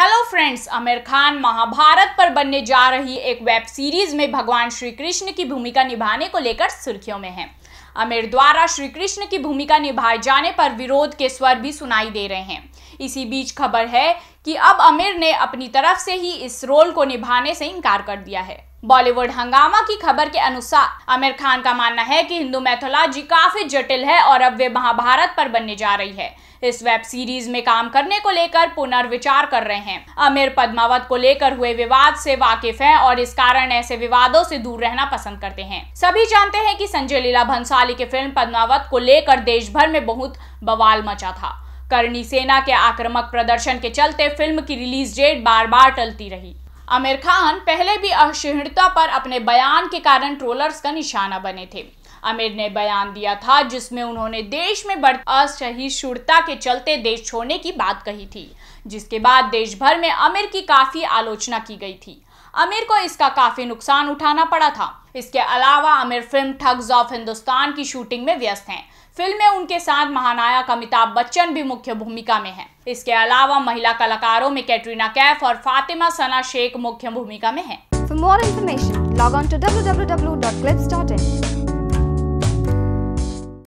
Hello friends Aamir Khan Mahabharat पर बनने जा रही एक वेब सीरीज में भगवान श्री कृष्ण की भूमिका निभाने को लेकर सुर्खियों में हैं आमिर द्वारा श्री कृष्ण की भूमिका निभाए जाने पर विरोध के स्वर भी सुनाई दे रहे हैं इसी बीच खबर है कि अब आमिर ने अपनी तरफ से ही इस रोल को निभाने से इनकार कर दिया है बॉलीवुड हंगामा की खबर के अनुसार आमिर खान का मानना है कि हिंदू मैथोलॉजी काफी जटिल है और अब वे महाभारत पर बनने जा रही है इस वेब सीरीज में काम करने को लेकर पुनर्विचार कर रहे हैं आमिर पद्मावत को लेकर हुए विवाद से वाकिफ हैं और इस कारण ऐसे विवादों से दूर रहना पसंद करते हैं सभी जानते हैं कि संजय लीला भंसाली की फिल्म पद्मावत को लेकर देश भर में बहुत बवाल मचा था करनी सेना के आक्रामक प्रदर्शन के चलते फिल्म की रिलीज डेट बार बार टलती रही आमिर खान पहले भी असहिणता पर अपने बयान के कारण ट्रोलर्स का निशाना बने थे आमिर ने बयान दिया था जिसमें उन्होंने देश में बढ़ असहिष्णुता के चलते देश छोड़ने की बात कही थी जिसके बाद देश भर में आमिर की काफी आलोचना की गई थी आमिर को इसका काफी नुकसान उठाना पड़ा था इसके अलावा Aamir film Thugs of Hindustan की शूटिंग में व्यस्त हैं फिल्म में उनके साथ महानायक अमिताभ बच्चन भी मुख्य भूमिका में हैं। इसके अलावा महिला कलाकारों में कैटरीना कैफ और फातिमा सना शेख मुख्य भूमिका में हैं। For more information log on to W